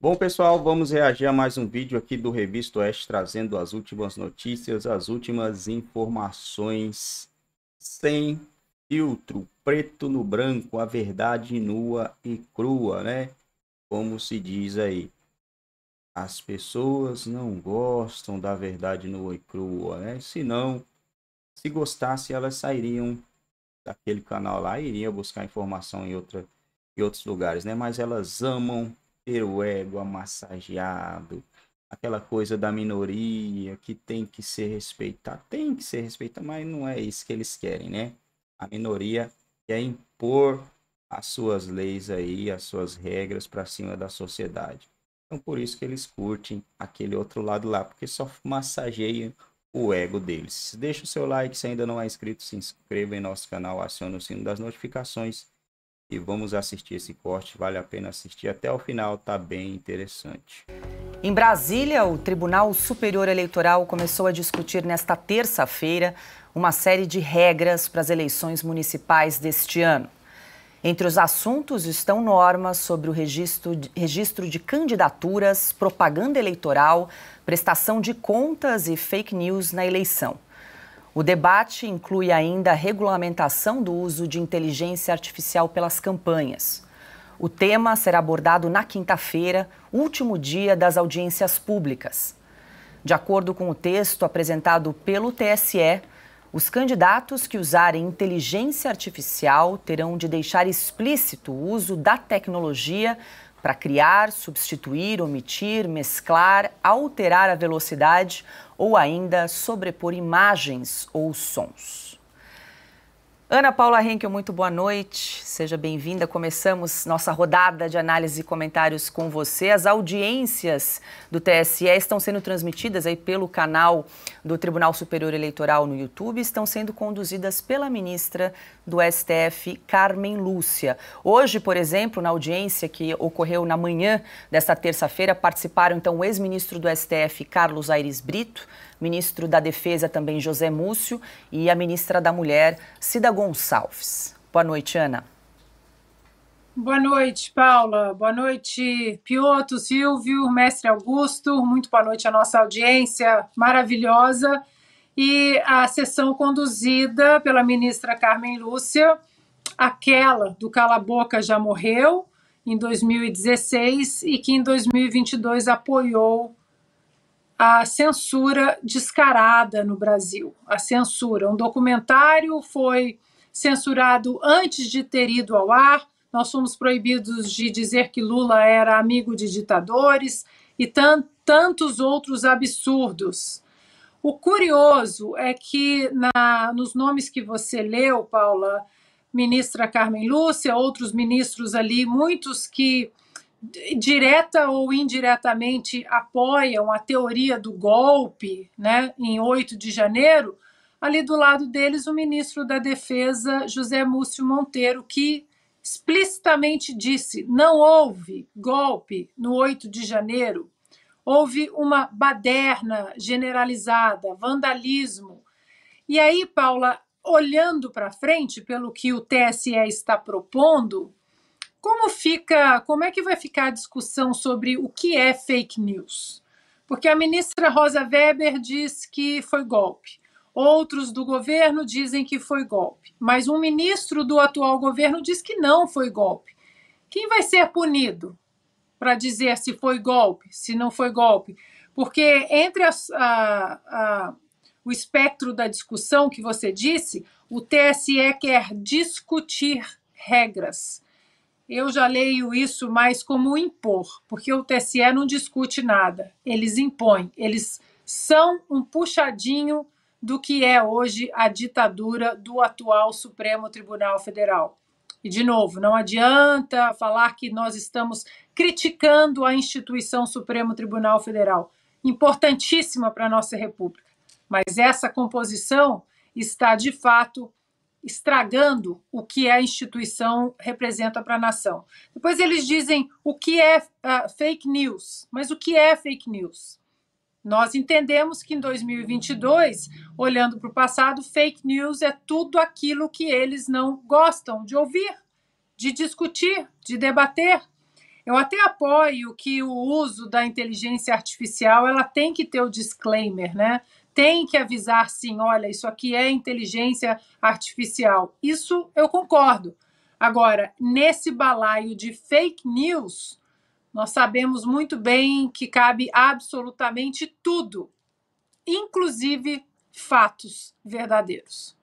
Bom, pessoal, vamos reagir a mais um vídeo aqui do Revista Oeste, trazendo as últimas notícias, as últimas informações sem filtro, preto no branco, a verdade nua e crua, né? Como se diz aí. As pessoas não gostam da verdade nua e crua, né? Se não, se gostasse, elas sairiam daquele canal lá e iriam buscar informação em, outra, em outros lugares, né? Mas elas amam ter o ego amassageado, aquela coisa da minoria que tem que ser respeitada. Tem que ser respeitada, mas não é isso que eles querem, né? A minoria quer impor as suas leis aí, as suas regras para cima da sociedade. Então por isso que eles curtem aquele outro lado lá, porque só massageiam o ego deles. Deixa o seu like, se ainda não é inscrito, se inscreva em nosso canal, acione o sino das notificações e vamos assistir esse corte, vale a pena assistir até o final, tá bem interessante. Em Brasília, o Tribunal Superior Eleitoral começou a discutir nesta terça-feira uma série de regras para as eleições municipais deste ano. Entre os assuntos estão normas sobre o registro de, registro de candidaturas, propaganda eleitoral, prestação de contas e fake news na eleição. O debate inclui ainda a regulamentação do uso de inteligência artificial pelas campanhas. O tema será abordado na quinta-feira, último dia das audiências públicas. De acordo com o texto apresentado pelo TSE, os candidatos que usarem inteligência artificial terão de deixar explícito o uso da tecnologia para criar, substituir, omitir, mesclar, alterar a velocidade ou ainda sobrepor imagens ou sons. Ana Paula Henkel, muito boa noite. Seja bem-vinda. Começamos nossa rodada de análise e comentários com você. As audiências do TSE estão sendo transmitidas aí pelo canal do Tribunal Superior Eleitoral no YouTube, estão sendo conduzidas pela ministra do STF, Carmen Lúcia. Hoje, por exemplo, na audiência que ocorreu na manhã desta terça-feira, participaram então o ex-ministro do STF, Carlos Aires Brito, ministro da Defesa também José Múcio e a ministra da Mulher, Cida Gonçalves. Boa noite, Ana. Boa noite, Paula. Boa noite, Pioto, Silvio, mestre Augusto. Muito boa noite à nossa audiência maravilhosa. E a sessão conduzida pela ministra Carmen Lúcia, aquela do Cala Boca já morreu em 2016 e que em 2022 apoiou a censura descarada no Brasil. A censura. Um documentário foi censurado antes de ter ido ao ar nós fomos proibidos de dizer que Lula era amigo de ditadores e tantos outros absurdos. O curioso é que na, nos nomes que você leu, Paula, ministra Carmen Lúcia, outros ministros ali, muitos que direta ou indiretamente apoiam a teoria do golpe, né, em 8 de janeiro, ali do lado deles o ministro da Defesa José Múcio Monteiro, que explicitamente disse: não houve golpe no 8 de janeiro, houve uma baderna generalizada, vandalismo. E aí, Paula, olhando para frente, pelo que o TSE está propondo, como fica, como é que vai ficar a discussão sobre o que é fake news? Porque a ministra Rosa Weber diz que foi golpe. Outros do governo dizem que foi golpe, mas um ministro do atual governo diz que não foi golpe. Quem vai ser punido para dizer se foi golpe, se não foi golpe? Porque entre as, a, a, o espectro da discussão que você disse, o TSE quer discutir regras. Eu já leio isso mais como impor, porque o TSE não discute nada, eles impõem, eles são um puxadinho do que é hoje a ditadura do atual Supremo Tribunal Federal. E, de novo, não adianta falar que nós estamos criticando a instituição Supremo Tribunal Federal, importantíssima para a nossa República. Mas essa composição está, de fato, estragando o que a instituição representa para a nação. Depois eles dizem o que é uh, fake news, mas o que é fake news? Nós entendemos que em 2022, olhando para o passado, fake news é tudo aquilo que eles não gostam de ouvir, de discutir, de debater. Eu até apoio que o uso da inteligência artificial ela tem que ter o disclaimer, né? Tem que avisar sim, olha, isso aqui é inteligência artificial. Isso eu concordo. Agora, nesse balaio de fake news, nós sabemos muito bem que cabe absolutamente tudo, inclusive fatos verdadeiros.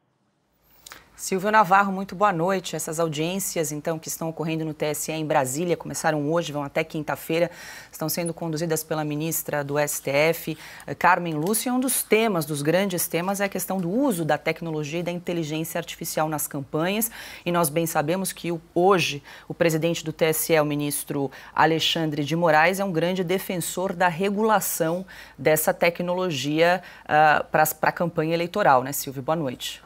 Silvio Navarro, muito boa noite. Essas audiências, então, que estão ocorrendo no TSE em Brasília, começaram hoje, vão até quinta-feira, estão sendo conduzidas pela ministra do STF, Carmen Lúcia. Um dos temas, dos grandes temas, é a questão do uso da tecnologia e da inteligência artificial nas campanhas. E nós bem sabemos que hoje o presidente do TSE, o ministro Alexandre de Moraes, é um grande defensor da regulação dessa tecnologia uh, ah, para a campanha eleitoral, né, Silvio? Boa noite.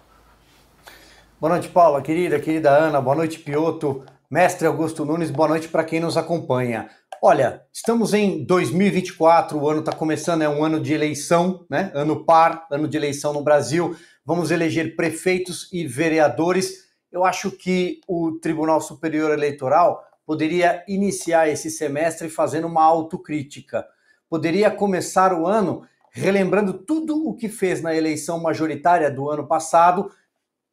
Boa noite, Paula, querida, querida Ana, boa noite, Pioto, mestre Augusto Nunes, boa noite para quem nos acompanha. Olha, estamos em 2024, o ano está começando, é um ano de eleição, né? Ano par, ano de eleição no Brasil. Vamos eleger prefeitos e vereadores. Eu acho que o Tribunal Superior Eleitoral poderia iniciar esse semestre fazendo uma autocrítica. Poderia começar o ano relembrando tudo o que fez na eleição majoritária do ano passado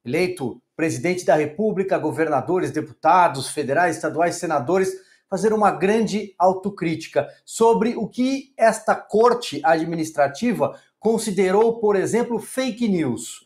eleito presidente da República, governadores, deputados, federais, estaduais, senadores, fazer uma grande autocrítica sobre o que esta corte administrativa considerou, por exemplo, fake news.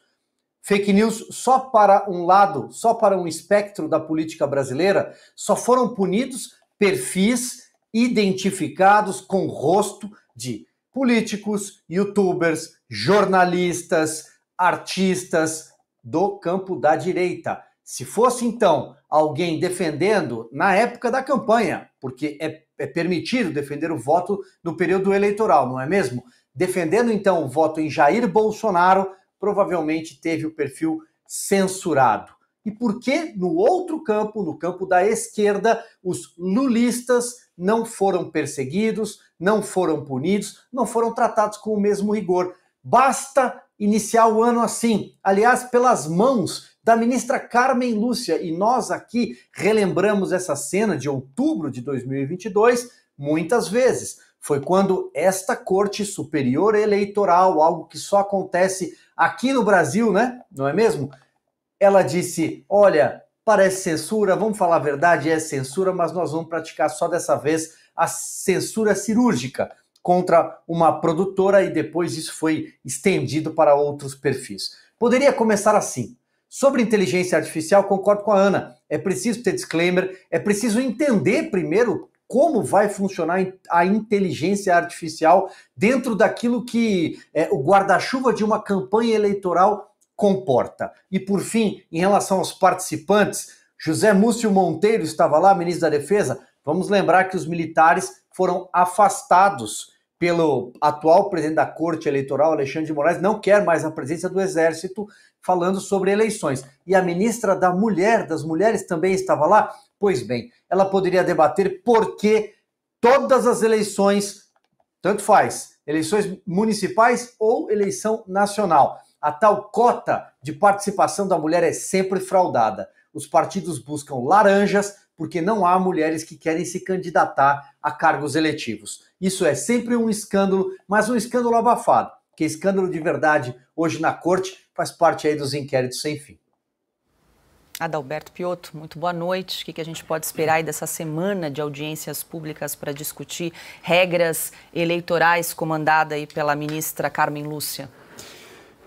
Fake news só para um lado, só para um espectro da política brasileira, só foram punidos perfis identificados com rosto de políticos, youtubers, jornalistas, artistas, do campo da direita. Se fosse, então, alguém defendendo na época da campanha, porque é, é, permitido defender o voto no período eleitoral, não é mesmo? Defendendo, então, o voto em Jair Bolsonaro, provavelmente teve o perfil censurado. E por que no outro campo, no campo da esquerda, os lulistas não foram perseguidos, não foram punidos, não foram tratados com o mesmo rigor? Basta iniciar o ano assim. Aliás, pelas mãos da ministra Carmen Lúcia. E nós aqui relembramos essa cena de outubro de 2022 muitas vezes. Foi quando esta Corte Superior Eleitoral, algo que só acontece aqui no Brasil, né? Não é mesmo? Ela disse: olha, parece censura, vamos falar a verdade, é censura, mas nós vamos praticar só dessa vez a censura cirúrgica contra uma produtora e depois isso foi estendido para outros perfis. Poderia começar assim. Sobre inteligência artificial, concordo com a Ana. É preciso ter disclaimer, é preciso entender primeiro como vai funcionar a inteligência artificial dentro daquilo que é, o guarda-chuva de uma campanha eleitoral comporta. E por fim, em relação aos participantes, José Múcio Monteiro estava lá, ministro da Defesa. Vamos lembrar que os militares foram afastados pelo atual presidente da Corte Eleitoral, Alexandre de Moraes, não quer mais a presença do Exército falando sobre eleições. E a ministra da Mulher, das Mulheres, também estava lá? Pois bem, ela poderia debater por que todas as eleições, tanto faz, eleições municipais ou eleição nacional, a tal cota de participação da mulher é sempre fraudada. Os partidos buscam laranjas porque não há mulheres que querem se candidatar a cargos eletivos. Isso é sempre um escândalo, mas um escândalo abafado, que escândalo de verdade hoje na corte faz parte aí dos inquéritos sem fim. Adalberto Piotto, muito boa noite. O que a gente pode esperar aí dessa semana de audiências públicas para discutir regras eleitorais comandada aí pela ministra Carmen Lúcia?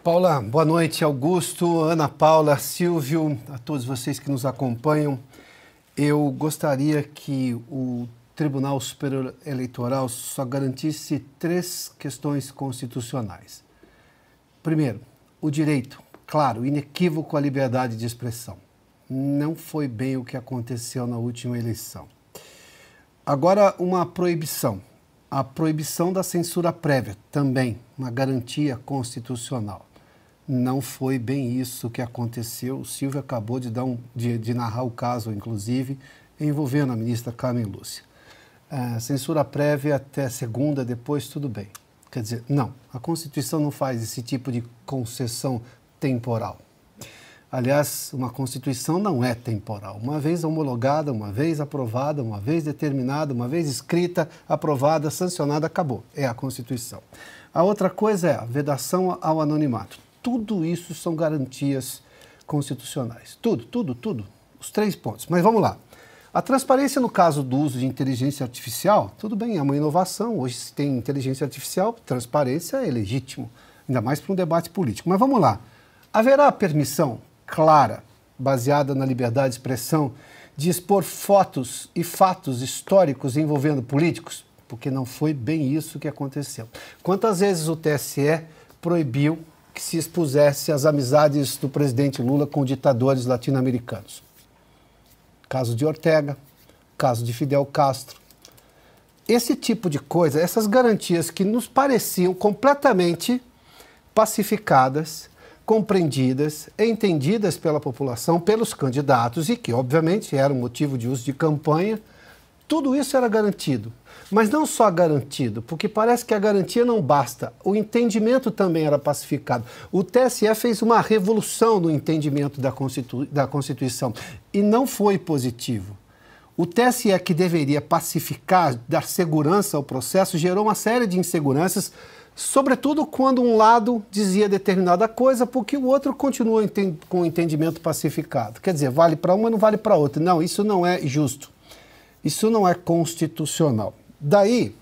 Paula, boa noite. Augusto, Ana Paula, Silvio, a todos vocês que nos acompanham. Eu gostaria que o Tribunal Superior Eleitoral só garantisse três questões constitucionais. Primeiro, o direito, claro, inequívoco à liberdade de expressão. Não foi bem o que aconteceu na última eleição. Agora, uma proibição. A proibição da censura prévia, também uma garantia constitucional não foi bem isso que aconteceu. O Silvio acabou de, dar um, de, de narrar o caso, inclusive, envolvendo a ministra Carmen Lúcia. É, censura prévia até segunda, depois tudo bem. Quer dizer, não, a Constituição não faz esse tipo de concessão temporal. Aliás, uma Constituição não é temporal. Uma vez homologada, uma vez aprovada, uma vez determinada, uma vez escrita, aprovada, sancionada, acabou. É a Constituição. A outra coisa é a vedação ao anonimato. Tudo isso são garantias constitucionais. Tudo, tudo, tudo. Os três pontos. Mas vamos lá. A transparência no caso do uso de inteligência artificial, tudo bem, é uma inovação. Hoje se tem inteligência artificial, transparência é legítimo, ainda mais para um debate político. Mas vamos lá. Haverá permissão clara, baseada na liberdade de expressão, de expor fotos e fatos históricos envolvendo políticos? Porque não foi bem isso que aconteceu. Quantas vezes o TSE proibiu que se expusesse às amizades do presidente Lula com ditadores latino-americanos. Caso de Ortega, caso de Fidel Castro. Esse tipo de coisa, essas garantias que nos pareciam completamente pacificadas, compreendidas, entendidas pela população, pelos candidatos e que, obviamente, eram motivo de uso de campanha tudo isso era garantido. Mas não só garantido, porque parece que a garantia não basta. O entendimento também era pacificado. O TSE fez uma revolução no entendimento da, Constitu da Constituição e não foi positivo. O TSE, que deveria pacificar, dar segurança ao processo, gerou uma série de inseguranças, sobretudo quando um lado dizia determinada coisa, porque o outro continua com o entendimento pacificado. Quer dizer, vale para uma, não vale para outra. Não, isso não é justo. Isso não é constitucional. Daí,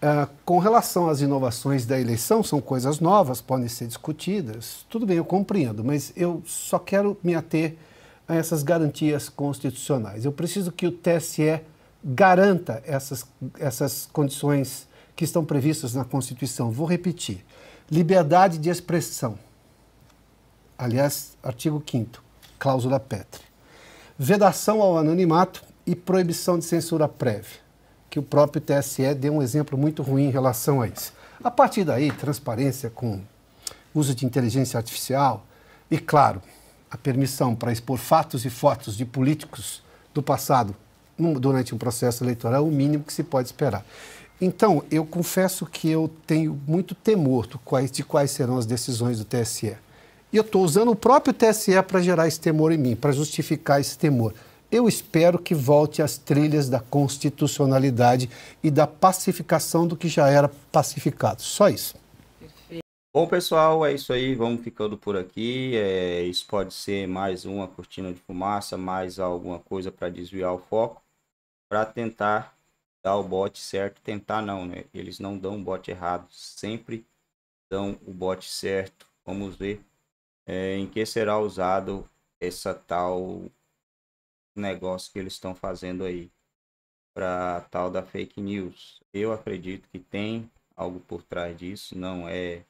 Uh, com relação às inovações da eleição, são coisas novas, podem ser discutidas. Tudo bem, eu compreendo, mas eu só quero me ater a essas garantias constitucionais. Eu preciso que o TSE garanta essas, essas condições que estão previstas na Constituição. Vou repetir: liberdade de expressão. Aliás, artigo 5, cláusula Petri. Vedação ao anonimato e proibição de censura prévia, que o próprio TSE deu um exemplo muito ruim em relação a isso. A partir daí, transparência com uso de inteligência artificial e, claro, a permissão para expor fatos e fotos de políticos do passado durante um processo eleitoral é o mínimo que se pode esperar. Então, eu confesso que eu tenho muito temor de quais serão as decisões do TSE. E eu estou usando o próprio TSE para gerar esse temor em mim, para justificar esse temor eu espero que volte às trilhas da constitucionalidade e da pacificação do que já era pacificado. Só isso. Bom, pessoal, é isso aí. Vamos ficando por aqui. É, isso pode ser mais uma cortina de fumaça, mais alguma coisa para desviar o foco, para tentar dar o bote certo. Tentar não, né? Eles não dão o bote errado, sempre dão o bote certo. Vamos ver é, em que será usado essa tal negócio que eles estão fazendo aí para tal da fake news. Eu acredito que tem algo por trás disso, não é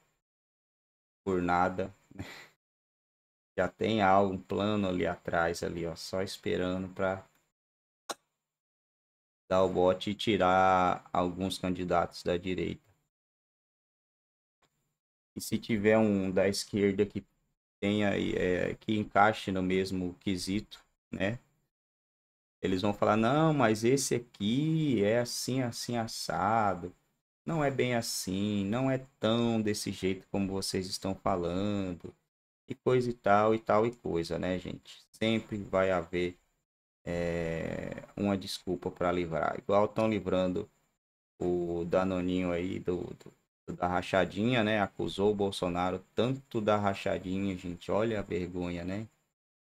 por nada. Né? Já tem algo, um plano ali atrás ali, ó, só esperando para dar o bote e tirar alguns candidatos da direita. E se tiver um da esquerda que tenha é, que encaixe no mesmo quesito, né? Eles vão falar: não, mas esse aqui é assim, assim, assado. Não é bem assim, não é tão desse jeito como vocês estão falando. E coisa e tal, e tal e coisa, né, gente? Sempre vai haver é, uma desculpa para livrar. Igual estão livrando o Danoninho aí do, do da rachadinha, né? Acusou o Bolsonaro tanto da rachadinha, gente. Olha a vergonha, né?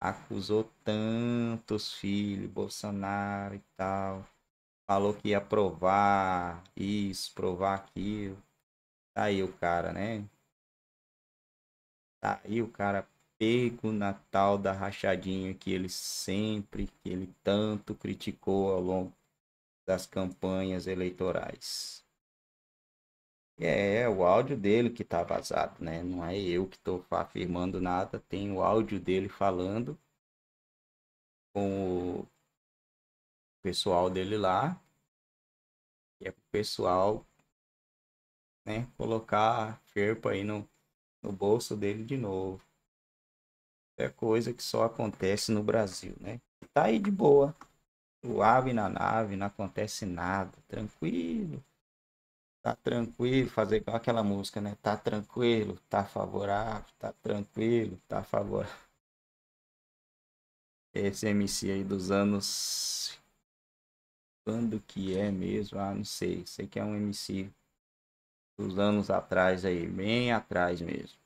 acusou tantos filhos, Bolsonaro e tal, falou que ia provar isso, provar aquilo. Tá aí o cara, né? Tá aí o cara pego na tal da rachadinha que ele sempre, que ele tanto criticou ao longo das campanhas eleitorais. É, o áudio dele que tá vazado, né? Não é eu que tô afirmando nada, tem o áudio dele falando com o pessoal dele lá. E é pro pessoal, né, colocar a ferpa aí no, no bolso dele de novo. É coisa que só acontece no Brasil, né? Tá aí de boa. Suave na nave, não acontece nada, tranquilo tá tranquilo, fazer igual aquela música, né? Tá tranquilo, tá favorável, tá tranquilo, tá favorável. Esse MC aí dos anos. Quando que é mesmo? Ah, não sei. Sei que é um MC dos anos atrás aí, bem atrás mesmo.